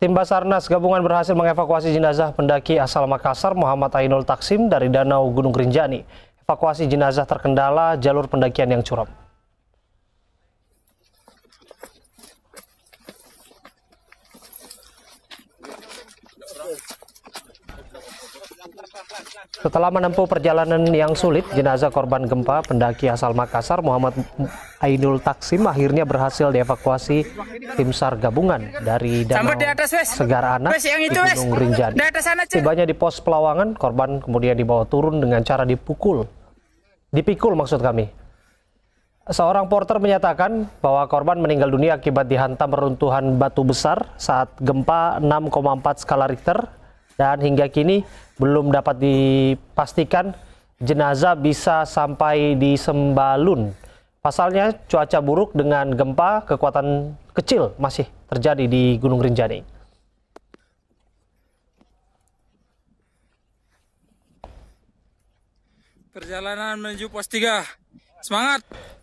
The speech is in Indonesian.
Tim Basarnas gabungan berhasil mengevakuasi jenazah pendaki asal Makassar Muhammad Ainul Taksim dari Danau Gunung Rinjani. Evakuasi jenazah terkendala jalur pendakian yang curam. Setelah menempuh perjalanan yang sulit, jenazah korban gempa pendaki asal Makassar Muhammad Ainul Taksim akhirnya berhasil dievakuasi tim SAR gabungan dari Danau di atas, Segar Anak di Gunung Rinjani. Di atas sana, Tibanya di pos Pelawangan, korban kemudian dibawa turun dengan cara dipukul. Dipikul maksud kami. Seorang porter menyatakan bahwa korban meninggal dunia akibat dihantam reruntuhan batu besar saat gempa 6,4 skala Richter dan hingga kini belum dapat dipastikan jenazah bisa sampai di Sembalun. Pasalnya cuaca buruk dengan gempa kekuatan kecil masih terjadi di Gunung Rinjani. Perjalanan menuju pos 3. Semangat!